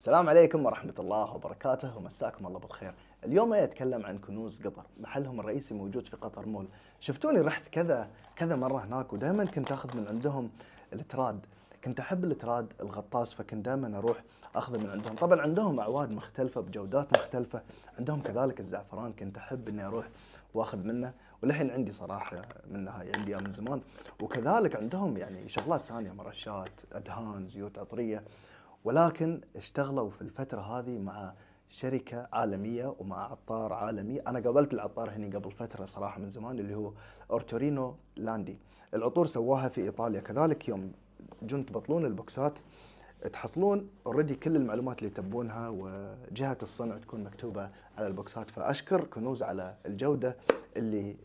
السلام عليكم ورحمة الله وبركاته ومساكم الله بالخير اليوم أتكلم عن كنوز قطر محلهم الرئيسي موجود في قطر مول شفتوني رحت كذا كذا مرة هناك ودائما كنت أخذ من عندهم التراد كنت أحب التراد الغطاس فكنت دائما أروح أخذه من عندهم طبعا عندهم أعواد مختلفة بجودات مختلفة عندهم كذلك الزعفران كنت أحب أني أروح واخذ منه ولحين عندي صراحه منها هاي عندي من زمان وكذلك عندهم يعني شغلات ثانيه مرشات ادهان زيوت عطريه ولكن اشتغلوا في الفتره هذه مع شركه عالميه ومع عطار عالمي انا قابلت العطار هنا قبل فتره صراحه من زمان اللي هو اورتورينو لاندي العطور سواها في ايطاليا كذلك يوم جون تبطلون البوكسات تحصلون اوريدي كل المعلومات اللي تبونها وجهه الصنع تكون مكتوبه على البوكسات فاشكر كنوز على الجوده اللي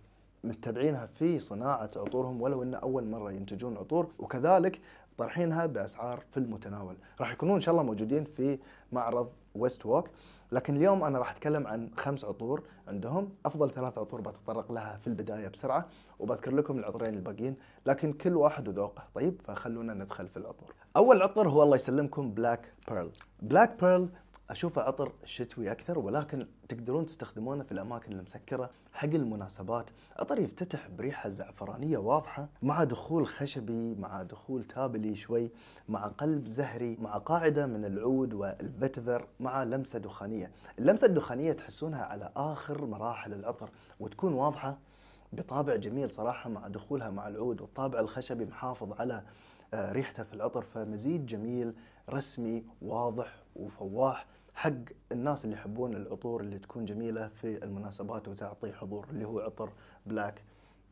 متبعينها في صناعة عطورهم ولو أن أول مرة ينتجون عطور وكذلك طرحينها باسعار في المتناول راح يكونون ان شاء الله موجودين في معرض ويست ووك لكن اليوم انا راح اتكلم عن خمس عطور عندهم افضل ثلاث عطور بتطرق لها في البدايه بسرعه وبذكر لكم العطرين الباقيين لكن كل واحد وذوقه طيب فخلونا ندخل في العطور اول عطر هو الله يسلمكم بلاك بيرل بلاك بيرل اشوفه عطر شتوي اكثر ولكن تقدرون تستخدمونه في الاماكن المسكره حق المناسبات، عطر يفتتح بريحه زعفرانيه واضحه مع دخول خشبي، مع دخول تابلي شوي، مع قلب زهري، مع قاعده من العود والفتفر، مع لمسه دخانيه، اللمسه الدخانيه تحسونها على اخر مراحل العطر وتكون واضحه بطابع جميل صراحه مع دخولها مع العود والطابع الخشبي محافظ على ريحتها في العطر فمزيج جميل رسمي واضح وفواح حق الناس اللي يحبون العطور اللي تكون جميله في المناسبات وتعطي حضور اللي هو عطر بلاك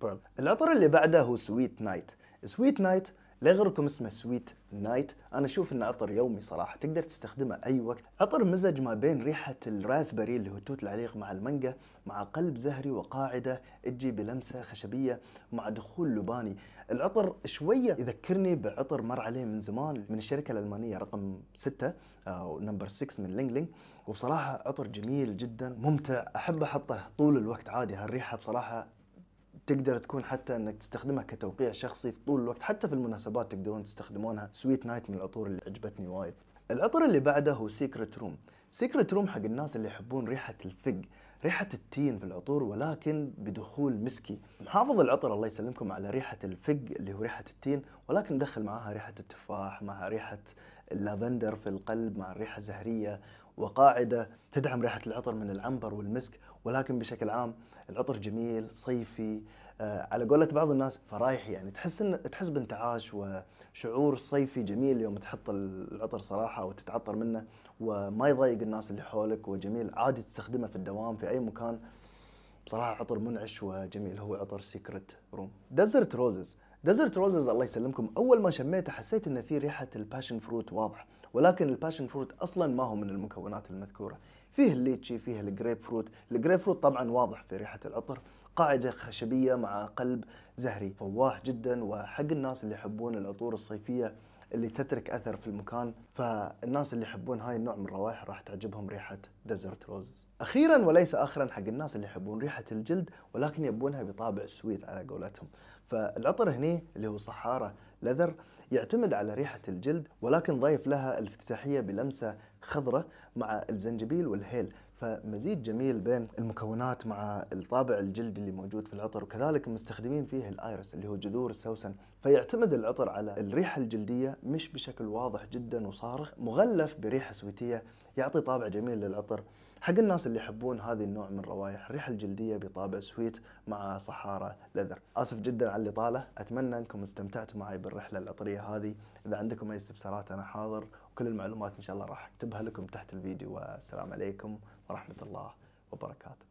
بيرل العطر اللي بعده هو سويت نايت سويت نايت يغركم اسمه سويت نايت انا اشوف انه عطر يومي صراحه تقدر تستخدمه اي وقت عطر مزج ما بين ريحه الراسبري اللي هو توت العليق مع المانجا مع قلب زهري وقاعده تجي بلمسه خشبيه مع دخول لباني العطر شويه يذكرني بعطر مر عليه من زمان من الشركه الالمانيه رقم 6 او نمبر 6 من لينج لينج وبصراحه عطر جميل جدا ممتع احب احطه طول الوقت عادي هالريحه بصراحه تقدر تكون حتى انك تستخدمها كتوقيع شخصي طول الوقت حتى في المناسبات تقدرون تستخدمونها سويت نايت من العطور اللي عجبتني وايد العطر اللي بعده هو سيكرت روم سيكرت روم حق الناس اللي يحبون ريحة الفق ريحة التين في العطور ولكن بدخول مسكي محافظ العطر الله يسلمكم على ريحة الفق اللي هو ريحة التين ولكن دخل معاها ريحة التفاح مع ريحة اللافندر في القلب مع ريحة زهرية وقاعدة تدعم ريحة العطر من العنبر والمسك ولكن بشكل عام العطر جميل صيفي آه، على قولة بعض الناس فرايحي يعني تحس ان تحس بانتعاش وشعور صيفي جميل يوم تحط العطر صراحه وتتعطر منه وما يضايق الناس اللي حولك وجميل عادي تستخدمه في الدوام في اي مكان بصراحه عطر منعش وجميل هو عطر سيكرت روم ديزرت روزز ديزرت روزز الله يسلمكم اول ما شميته حسيت ان في ريحه الباشن فروت واضحه ولكن الباشن فروت اصلا ما هو من المكونات المذكوره فيه الليتشي فيه الجريب فروت الجريب فروت طبعا واضح في ريحه العطر قاعدة خشبية مع قلب زهري فواح جدا وحق الناس اللي يحبون العطور الصيفية اللي تترك أثر في المكان فالناس اللي يحبون هاي النوع من الروائح راح تعجبهم ريحة ديزرت روزز أخيرا وليس آخرا حق الناس اللي يحبون ريحة الجلد ولكن يبونها بطابع سويت على قولتهم فالعطر هنا اللي هو صحارة لذر يعتمد على ريحة الجلد ولكن ضايف لها الافتتاحية بلمسة خضرة مع الزنجبيل والهيل فمزيج جميل بين المكونات مع الطابع الجلدي اللي موجود في العطر وكذلك مستخدمين فيه الايرس اللي هو جذور السوسن فيعتمد العطر على الريحة الجلدية مش بشكل واضح جدا وصارخ مغلف بريحة سويتية يعطي طابع جميل للعطر حق الناس اللي يحبون هذه النوع من الروائح الريحه الجلديه بطابع سويت مع صحاره لذر اسف جدا على الاطاله اتمنى انكم استمتعتوا معي بالرحله العطريه هذه اذا عندكم اي استفسارات انا حاضر وكل المعلومات ان شاء الله راح اكتبها لكم تحت الفيديو والسلام عليكم ورحمه الله وبركاته